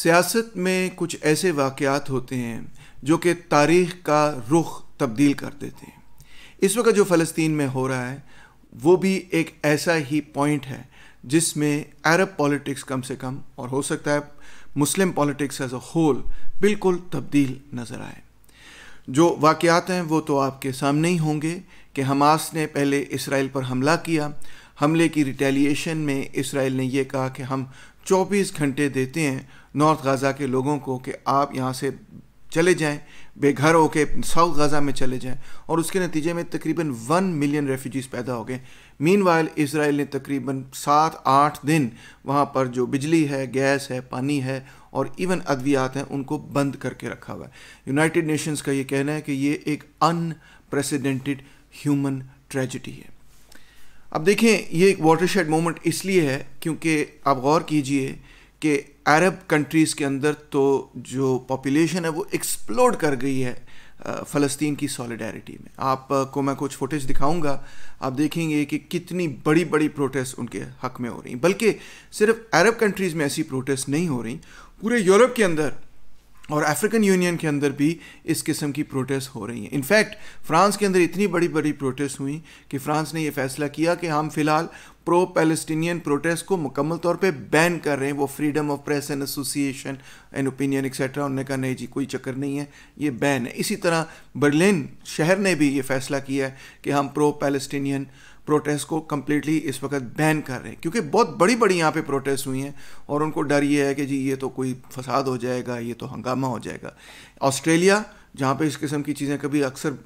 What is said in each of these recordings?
सियासत में कुछ ऐसे वाक़ात होते हैं जो कि तारीख का रुख तब्दील कर देते हैं इस वक्त जो फ़लस्तीन में हो रहा है वो भी एक ऐसा ही पॉइंट है जिसमें अरब पॉलिटिक्स कम से कम और हो सकता है Muslim politics as a whole बिल्कुल तब्दील नज़र आए जो वाक़ात हैं वो तो आपके सामने ही होंगे कि हमास ने पहले इसराइल पर हमला किया हमले की रिटेलिएशन में इसराइल ने यह कहा कि हम चौबीस घंटे देते हैं नॉर्थ गाज़ा के लोगों को कि आप यहाँ से चले जाएं बेघर होके साउथ गाज़ा में चले जाएं और उसके नतीजे में तकरीबन वन मिलियन रेफ्यूजीज़ पैदा हो गए मीन वाइल इसराइल ने तकरीबन सात आठ दिन वहाँ पर जो बिजली है गैस है पानी है और इवन अद्वियात हैं उनको बंद करके रखा हुआ है यूनाइटेड नेशंस का ये कहना है कि ये एक अनप्रेसिडेंटेड ह्यूमन ट्रेजिडी है अब देखें ये एक वाटरशेड मोमेंट इसलिए है क्योंकि आप गौर कीजिए कि अरब कंट्रीज़ के अंदर तो जो पॉपुलेशन है वो एक्सप्लोड कर गई है फ़लस्तीन की सॉलिडारिटी में आपको मैं कुछ फुटेज दिखाऊंगा आप देखेंगे कि कितनी बड़ी बड़ी प्रोटेस्ट उनके हक में हो रही बल्कि सिर्फ अरब कंट्रीज़ में ऐसी प्रोटेस्ट नहीं हो रही पूरे यूरोप के अंदर और अफ्रीकन यूनियन के अंदर भी इस किस्म की प्रोटेस्ट हो रही हैं इनफैक्ट फ्रांस के अंदर इतनी बड़ी बड़ी प्रोटेस्ट हुई कि फ्रांस ने यह फैसला किया कि हम फिलहाल प्रो पैलेस्टीनियन प्रोटेस्ट को मुकम्मल तौर पे बैन कर रहे हैं वो freedom of press and association and opinion etcetera उन्होंने कहा नहीं जी कोई चक्कर नहीं है ये बैन है इसी तरह बर्लिन शहर ने भी ये फैसला किया है कि हम प्रो पैलेस्टीनियन प्रोटेस्ट को कम्प्लीटली इस वक्त बैन कर रहे हैं क्योंकि बहुत बड़ी बड़ी यहाँ पे प्रोटेस्ट हुई हैं और उनको डर ये है कि जी ये तो कोई फसाद हो जाएगा ये तो हंगामा हो जाएगा ऑस्ट्रेलिया जहाँ पे इस किस्म की चीज़ें कभी अक्सर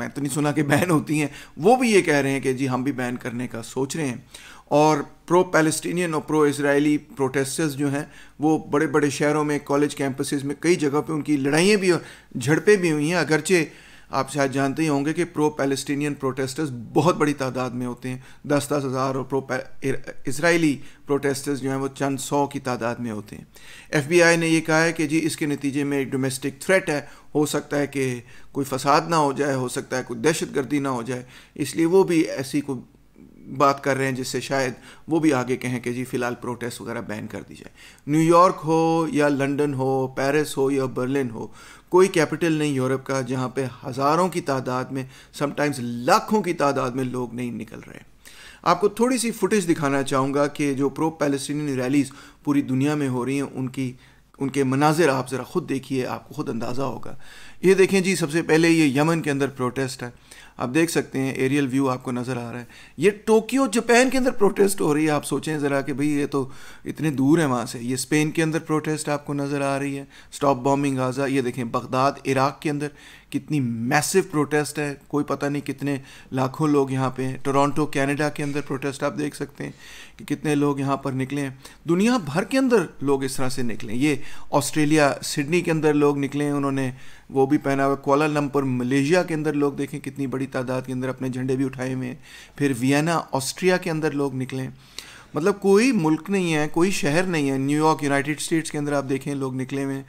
मैं तो नहीं सुना कि बैन होती हैं वो भी ये कह रहे हैं कि जी हम भी बैन करने का सोच रहे हैं और प्रो पैलेस्टीनियन और प्रो इसराइली प्रोटेस्टर्स जो हैं वो बड़े बड़े शहरों में कॉलेज कैंपसेस में कई जगह पे उनकी लड़ाइयाँ भी झड़पें भी हुई हैं अगरचे आप शायद जानते ही होंगे कि प्रो पैलेस्टीनियन प्रोटेस्टर्स बहुत बड़ी तादाद में होते हैं दस दस हज़ार और प्रो इसराइली प्रोटेस्टर्स जो हैं वो चंद सौ की तादाद में होते हैं आई ने यह कहा है कि जी इसके नतीजे में एक डोमेस्टिक थ्रेट है हो सकता है कि कोई फसाद ना हो जाए हो सकता है कोई दहशत गर्दी ना हो जाए इसलिए वो भी ऐसी कोई बात कर रहे हैं जिससे शायद वो भी आगे कहें कि जी फ़िलहाल प्रोटेस्ट वगैरह बैन कर दी जाए न्यूयॉर्क हो या लंदन हो पेरिस हो या बर्लिन हो कोई कैपिटल नहीं यूरोप का जहाँ पे हज़ारों की तादाद में समटाइम्स लाखों की तादाद में लोग नहीं निकल रहे आपको थोड़ी सी फुटेज दिखाना चाहूँगा कि जो प्रो पैलेस्टीन रैलीज़ पूरी दुनिया में हो रही हैं उनकी उनके मनाजिर आप ज़रा ख़ुद देखिए आपको ख़ुद अंदाज़ा होगा ये देखें जी सबसे पहले ये यमन के अंदर प्रोटेस्ट है आप देख सकते हैं एरियल व्यू आपको नज़र आ रहा है ये टोक्यो जापान के अंदर प्रोटेस्ट हो रही है आप सोचें ज़रा कि भाई ये तो इतने दूर है वहाँ से ये स्पेन के अंदर प्रोटेस्ट आपको नज़र आ रही है स्टॉप बॉम्बिंग गाज़ा ये देखें बगदाद इराक़ के अंदर कितनी मैसिव प्रोटेस्ट है कोई पता नहीं कितने लाखों लोग यहाँ पे हैं टोरंटो कनाडा के अंदर प्रोटेस्ट आप देख सकते हैं कि कितने लोग यहाँ पर निकले हैं दुनिया भर के अंदर लोग इस तरह से निकले ये ऑस्ट्रेलिया सिडनी के अंदर लोग निकले हैं उन्होंने वो भी पहना हुआ कोलालमपुर मलेशिया के अंदर लोग देखें कितनी बड़ी तादाद के अंदर अपने झंडे भी उठाए हुए हैं फिर वियना ऑस्ट्रिया के अंदर लोग निकलें मतलब कोई मुल्क नहीं है कोई शहर नहीं है न्यूयॉर्क यूनाइटेड स्टेट्स के अंदर आप देखें लोग निकले हुए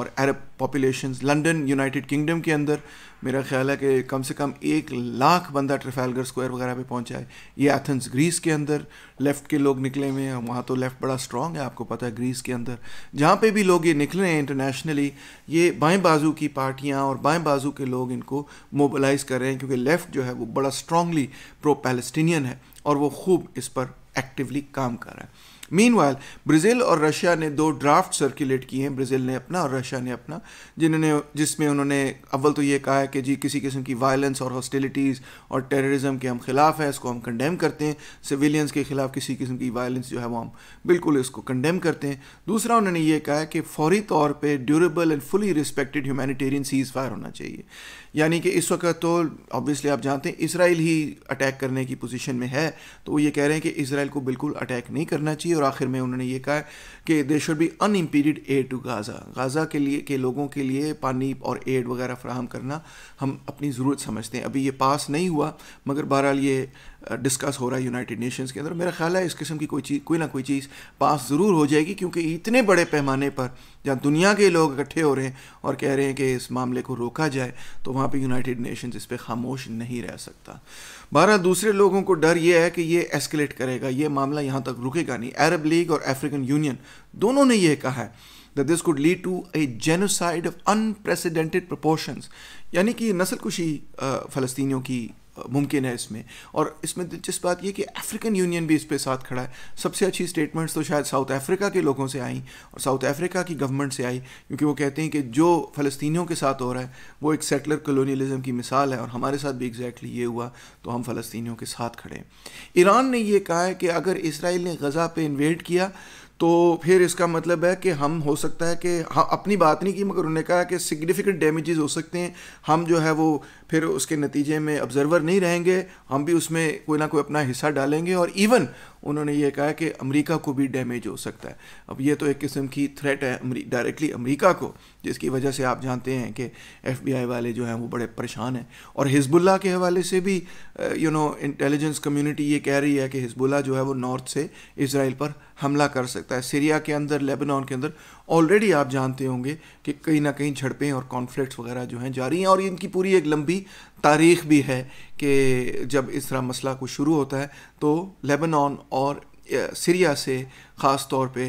और Arab population London United Kingdom के अंदर मेरा ख्याल है कि कम से कम एक लाख बंदा ट्रफेलगर स्क्वायर वगैरह पे पहुंचा है ये एथेंस ग्रीस के अंदर लेफ़्ट के लोग निकले हुए हैं वहाँ तो लेफ़्ट बड़ा स्ट्रांग है आपको पता है ग्रीस के अंदर जहाँ पे भी लोग ये निकले हैं इंटरनेशनली ये बाएं बाजू की पार्टियाँ और बाएं बाजू के लोग इनको मोबलाइज़ कर रहे हैं क्योंकि लेफ़्ट जो है वो बड़ा स्ट्रांगली प्रो पैलेस्टीनियन है और वो खूब इस पर एक्टिवली काम कर रहा है मीनवाइल ब्राज़ील और रशिया ने दो ड्राफ्ट सर्कुलेट किए हैं ब्राज़ील ने अपना और रशिया ने अपना जिन्होंने जिसमें उन्होंने अव्वल तो ये कहा है कि जी किसी किस्म की वायलेंस और हॉस्टिलिटीज़ और टेररिज्म के हम खिलाफ हैं इसको हम कंडेम करते हैं सिविलियंस के खिलाफ किसी किस्म की वायलेंस जो है वो हम बिल्कुल इसको कंडेम करते हैं दूसरा उन्होंने ये कहा है कि फौरी तौर पर durable and fully respected humanitarian ceasefire होना चाहिए यानी कि इस वक्त तो ऑब्वियसली आप जानते हैं इसराइल ही अटैक करने की पोजिशन में है तो वो ये कह रहे हैं कि इसराइल को बिल्कुल अटैक नहीं करना चाहिए और आखिर में उन्होंने ये कहा कि they should be unimpeded aid to Gaza Gaza के लिए के लोगों के लिए पानी और एड वगैरह फ्राहम करना हम अपनी ज़रूरत समझते हैं अभी ये पास नहीं हुआ मगर बहरहाल ये डिस्कस हो रहा है यूनाइटेड नेशंस के अंदर मेरा ख्याल है इस किस्म की कोई चीज़ कोई ना कोई चीज़ पास ज़रूर हो जाएगी क्योंकि इतने बड़े पैमाने पर जहाँ दुनिया के लोग इकट्ठे हो रहे हैं और कह रहे हैं कि इस मामले को रोका जाए तो वहाँ पर यूनाइटेड नेशंस इस पर खामोश नहीं रह सकता बारह दूसरे लोगों को डर ये है कि ये एस्केलेट करेगा ये मामला यहाँ तक रुकेगा नहीं अरब लीग और अफ्रीकन यूनियन दोनों ने यह कहा है that this could lead to a genocide of unprecedented proportions यानी कि नस्ल कुशी फ़लस्तियों की मुमकिन है इसमें और इसमें दिलचस्प बात यह कि अफ्रीकन यूनियन भी इस पर साथ खड़ा है सबसे अच्छी स्टेटमेंट्स तो शायद साउथ अफ्रीका के लोगों से आई और साउथ अफ्रीका की गवर्नमेंट से आई क्योंकि वो कहते हैं कि जो फ़लस्तियों के साथ हो रहा है वो एक सेटलर कलोनीलिज़म की मिसाल है और हमारे साथ भी एग्जैक्टली ये हुआ तो हम फ़लस्तियों के साथ खड़े ईरान ने यह कहा है कि अगर इसराइल ने गज़ा पर इन्वेट किया तो फिर इसका मतलब है कि हम हो सकता है कि हम अपनी बात नहीं की मगर उन्होंने कहा कि सिग्निफिकेंट डैमेजेस हो सकते हैं हम जो है वो फिर उसके नतीजे में ऑब्जर्वर नहीं रहेंगे हम भी उसमें कोई ना कोई अपना हिस्सा डालेंगे और इवन उन्होंने ये कहा कि अमेरिका को भी डैमेज हो सकता है अब ये तो एक किस्म की थ्रेट है डायरेक्टली अमेरिका को जिसकी वजह से आप जानते हैं कि एफबीआई वाले जो हैं वो बड़े परेशान हैं और हिजबुल्ला के हवाले से भी यू नो इंटेलिजेंस कम्युनिटी ये कह रही है कि हिजबुल्ला जो है वो नॉर्थ से इसराइल पर हमला कर सकता है सीरिया के अंदर लेबनान के अंदर ऑलरेडी आप जानते होंगे कि कहीं ना कहीं झड़पें और कॉन्फ्लिक्ट वगैरह जो हैं जारी हैं और इनकी पूरी एक लंबी तारीख भी है कि जब इस तरह मसला कुछ शुरू होता है तो लेबनान और सीरिया से ख़ास तौर पे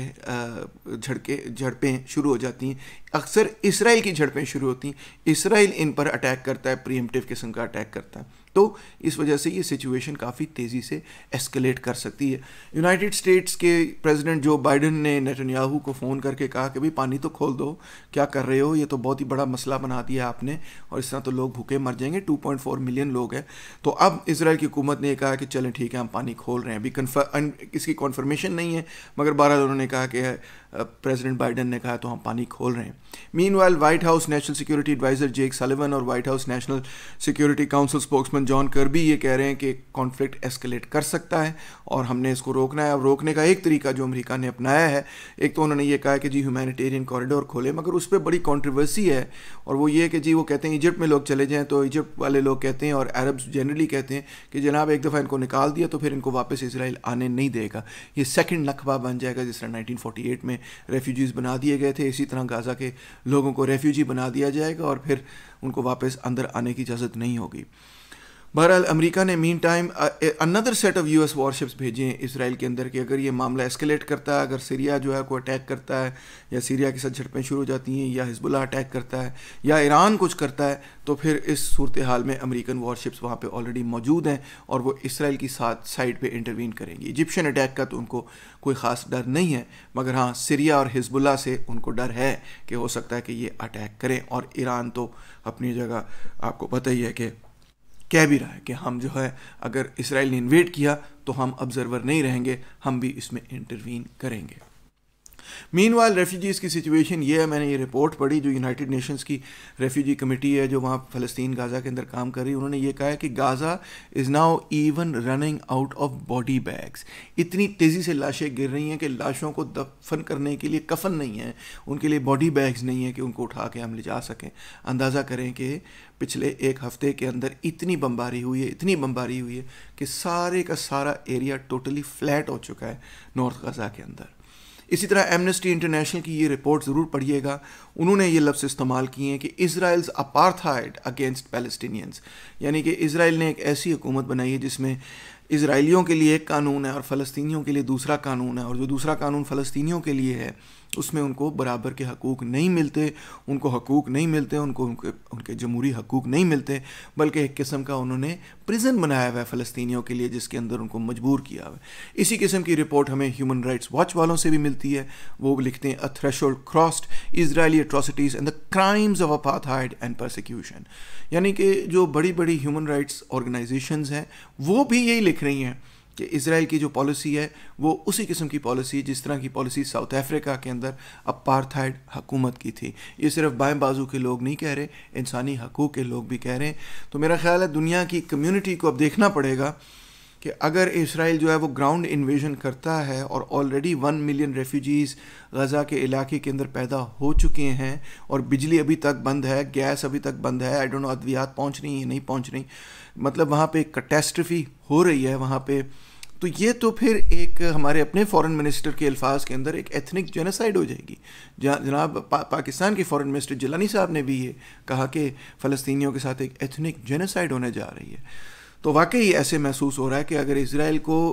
झड़के झड़पें शुरू हो जाती हैं अक्सर इसराइल की झड़पें शुरू होती हैं इसराइल इन पर अटैक करता है प्रियमटिव किस्म का अटैक करता है तो इस वजह से ये सिचुएशन काफ़ी तेज़ी से एस्केलेट कर सकती है यूनाइटेड स्टेट्स के प्रेसिडेंट जो बाइडन ने नेतन्याहू को फ़ोन करके कहा कि भाई पानी तो खोल दो क्या कर रहे हो ये तो बहुत ही बड़ा मसला बना दिया आपने और इस तरह तो लोग भूखे मर जाएंगे 2.4 मिलियन लोग हैं तो अब इसराइल की हुकूमत ने कहा कि चलें ठीक है हम पानी खोल रहे हैं अभी कन्फर्म इसकी कन्फर्मेशन नहीं है मगर बहरहाल उन्होंने कहा कि प्रेजिडेंट बाइडन ने कहा तो हम पानी खोल रहे हैं Meanwhile, White House national security adviser Jake Sullivan और White house national security council spokesman John Kirby ये कह रहे हैं कि कॉन्फ्लिक्ट एस्केलेट कर सकता है और हमने इसको रोकना है अब रोकने का एक तरीका जो अमेरिका ने अपनाया है एक तो उन्होंने ये कहा कि जी ह्यूमैनिटेरियन कॉरिडोर खोले मगर उस पर बड़ी कॉन्ट्रोवर्सी है और वो ये कि जी वो कहते हैं इजिप्ट में लोग चले जाएँ तो इजिप्ट वाले लोग कहते हैं और अरब्स जनरली कहते हैं कि जनाब एक दफ़ा इनको निकाल दिया तो फिर इनको वापस इसराइल आने नहीं देगा ये सेकेंड नखबा बन जाएगा जिस तरह नाइनटीन में रेफ्यूजीज़ बना दिए गए थे इसी तरह गाज़ा के लोगों को रेफ्यूजी बना दिया जाएगा और फिर उनको वापस अंदर आने की इजाज़त नहीं होगी बहरहाल अमेरिका ने meantime another set of US warships भेजे हैं इसराइल के अंदर कि अगर ये मामला एस्केलेट करता है अगर सीरिया जो है कोई अटैक करता है या सीरिया के साथ झड़पें शुरू हो जाती हैं या हिजबुल्ला अटैक करता है या ईरान कुछ करता है तो फिर इस सूरत हाल में अमेरिकन वॉरशिप्स वहाँ पर ऑलरेडी मौजूद हैं और वो इसराइल की साथ साइड पर इंटरवीन करेंगी इजिप्शन अटैक का तो उनको कोई ख़ास डर नहीं है मगर हाँ सीरिया और हिजबुल्ला से उनको डर है कि हो सकता है कि ये अटैक करें और ईरान तो अपनी जगह आपको पता ही है कि कह भी रहा है कि हम जो है अगर इसराइल ने इन्वेट किया तो हम ऑब्जर्वर नहीं रहेंगे हम भी इसमें इंटरवीन करेंगे मीन वाइल रेफ्यूजीज़ की सिचुएशन ये है मैंने ये रिपोर्ट पढ़ी जो यूनाइटेड नेशंस की रेफ्यूजी कमेटी है जो वहाँ फ़लस्तीन गाज़ा के अंदर काम कर रही है उन्होंने ये कहा है कि Gaza is now even running out of body bags इतनी तेज़ी से लाशें गिर रही हैं कि लाशों को दफन करने के लिए कफन नहीं है उनके लिए बॉडी बैग्स नहीं है कि उनको उठा के हम ले जा सकें अंदाज़ा करें कि पिछले एक हफ्ते के अंदर इतनी बमबारी हुई है इतनी बमबारी हुई है कि सारे का सारा एरिया टोटली फ्लैट हो चुका है नॉर्थ गाज़ा के अंदर इसी तरह एमनेस्टी इंटरनेशनल की ये रिपोर्ट ज़रूर पढ़िएगा उन्होंने ये लफ्ज़ इस्तेमाल किए हैं कि इसराइल्स अपार्थाइड अगेंस्ट पैलेस्टीनियंस यानी कि इसराइल ने एक ऐसी हुकूमत बनाई है जिसमें इसराइलियों के लिए एक कानून है और फ़लस्तियों के लिए दूसरा कानून है और जो दूसरा कानून फ़लस्तियों के लिए है उसमें उनको बराबर के हकूक़ नहीं मिलते उनको हकूक़ नहीं मिलते उनको उनके उनके जमहूरी हकूक़ नहीं मिलते बल्कि एक किस्म का उन्होंने प्रिजन बनाया हुआ है फ़लस्तियों के लिए जिसके अंदर उनको मजबूर किया हुआ है इसी किस्म की रिपोर्ट हमें ह्यूमन राइट्स वॉच वालों से भी मिलती है वो लिखते हैं a thresh crossed Israeli atrocities and the crimes of apartheid and persecution यानी कि जो बड़ी बड़ी ह्यूमन राइट्स ऑर्गेनाइजेशन हैं वो भी यही लिख रही हैं कि इसराइल की जो पॉलिसी है वो उसी किस्म की पॉलिसी है जिस तरह की पॉलिसी साउथ अफ्रीका के अंदर पारथाइड हकूमत की थी ये सिर्फ बाएं बाजू के लोग नहीं कह रहे इंसानी हकूक़ के लोग भी कह रहे हैं तो मेरा ख्याल है दुनिया की कम्यूनिटी को अब देखना पड़ेगा कि अगर इसराइल जो है वो ग्राउंड इन्वेजन करता है और already one million refugees Gaza के इलाके के अंदर पैदा हो चुके हैं और बिजली अभी तक बंद है गैस अभी तक बंद है आई डोंट नो अद्वियात पहुँच रही है नहीं पहुँच रही मतलब वहाँ पर कटेस्ट्रफी हो रही है वहाँ पर तो ये तो फिर एक हमारे अपने फॉरेन मिनिस्टर के अल्फाज के अंदर एक एथनिक जेनासाइड हो जाएगी जनाब पा, पाकिस्तान के फॉरेन मिनिस्टर जिलानी साहब ने भी ये कहा कि फ़लस्तियों के साथ एक एथनिक जेनासाइड होने जा रही है तो वाकई ऐसे महसूस हो रहा है कि अगर इसराइल को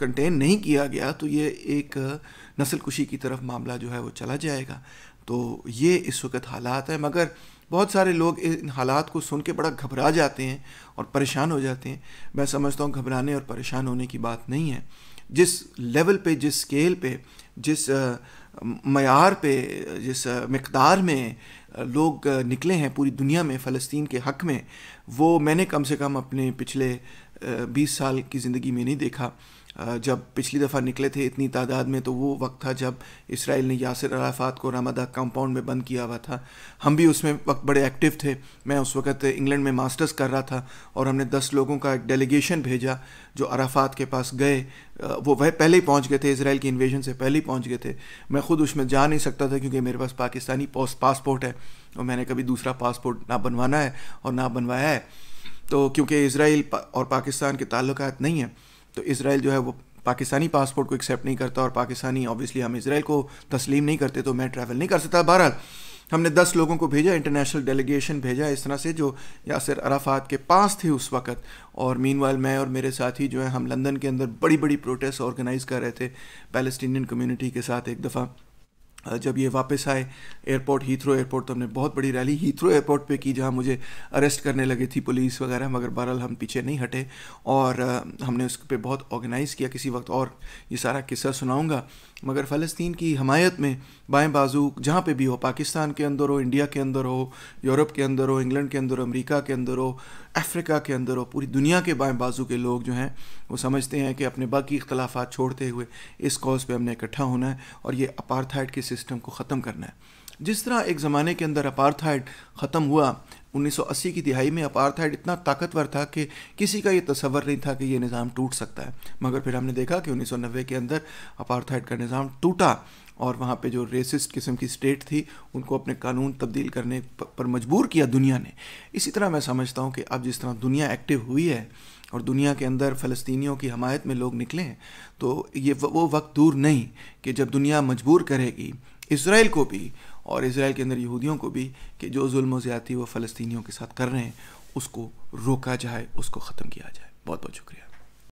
कंटेन नहीं किया गया तो ये एक नस्ल कुशी की तरफ मामला जो है वो चला जाएगा तो ये इस वक्त हालात है मगर बहुत सारे लोग इन हालात को सुन के बड़ा घबरा जाते हैं और परेशान हो जाते हैं मैं समझता हूँ घबराने और परेशान होने की बात नहीं है जिस लेवल पे जिस स्केल पे जिस मैार पे जिस मकदार में लोग निकले हैं पूरी दुनिया में फ़लस्तीन के हक़ में वो मैंने कम से कम अपने पिछले बीस साल की ज़िंदगी में नहीं देखा जब पिछली दफ़ा निकले थे इतनी तादाद में तो वो वक्त था जब इसराइल ने यासर अराफात को रामादा कंपाउंड में बंद किया हुआ था हम भी उसमें वक्त बड़े एक्टिव थे मैं उस वक्त इंग्लैंड में मास्टर्स कर रहा था और हमने दस लोगों का एक डेलीगेशन भेजा जो अराफात के पास गए वो वह पहले ही पहुँच गए थे इसराइल की इन्वेजन से पहले ही पहुँच गए थे मैं खुद उसमें जा नहीं सकता था क्योंकि मेरे पास पाकिस्तानी पासपोर्ट है और मैंने कभी दूसरा पासपोर्ट ना बनवाना है और ना बनवाया है तो क्योंकि इसराइल और पाकिस्तान के ताल्लुक नहीं हैं तो इसराइल जो है वो पाकिस्तानी पासपोर्ट को एक्सेप्ट नहीं करता और पाकिस्तानी ऑब्वियसली हम इसराइल को तस्लीम नहीं करते तो मैं ट्रैवल नहीं कर सकता बहरहाल हमने दस लोगों को भेजा इंटरनेशनल डेलीगेशन भेजा इस तरह से जो यासर अराफात के पास थे उस वक्त और मीन मैं और मेरे साथी जो है हम लंदन के अंदर बड़ी बड़ी प्रोटेस्ट ऑर्गेनाइज़ कर रहे थे पैलेस्टीनियन कम्यूनिटी के साथ एक दफ़ा जब ये वापस आए एयरपोर्ट हीथ्रो एयरपोर्ट तो हमने बहुत बड़ी रैली हीथ्रो एयरपोर्ट पे की जहाँ मुझे अरेस्ट करने लगे थी पुलिस वगैरह मगर बहरहाल हम पीछे नहीं हटे और हमने उस पर बहुत ऑर्गेनाइज़ किया किसी वक्त और ये सारा किस्सा सुनाऊँगा मगर फ़लस्तीन की हमायत में बाएँ बाजू जहाँ पे भी हो पाकिस्तान के अंदर हो इंडिया के अंदर हो यूरोप के अंदर हो इंग्लैंड के अंदर हो अमरीका के अंदर हो अफ्रीका के अंदर हो पूरी दुनिया के बाएँ बाजू के लोग जो हैं वो समझते हैं कि अपने बाकी इख्तलाफात छोड़ते हुए इस कॉज पर हमने इकट्ठा होना है और ये अपारथाइट के सिस्टम को ख़त्म करना है जिस तरह एक ज़माने के अंदर अपार्थाइड ख़त्म हुआ 1980 की दिहाई में अपार्थाइड इतना ताकतवर था कि किसी का ये तस्वर नहीं था कि ये निज़ाम टूट सकता है मगर फिर हमने देखा कि 1990 के अंदर अपार्थाइड का निज़ाम टूटा और वहाँ पे जो रेसिस्ट किस्म की स्टेट थी उनको अपने कानून तब्दील करने पर मजबूर किया दुनिया ने इसी तरह मैं समझता हूँ कि अब जिस तरह दुनिया एक्टिव हुई है और दुनिया के अंदर फ़लस्तीनियों की हमायत में लोग निकले हैं तो ये वो वक्त दूर नहीं कि जब दुनिया मजबूर करेगी इसराइल को भी और इसराइल के अंदर यहूदियों को भी कि जो जुल्म ज़्यादी वो फ़लस्तीनियों के साथ कर रहे हैं उसको रोका जाए उसको ख़त्म किया जाए बहुत बहुत शुक्रिया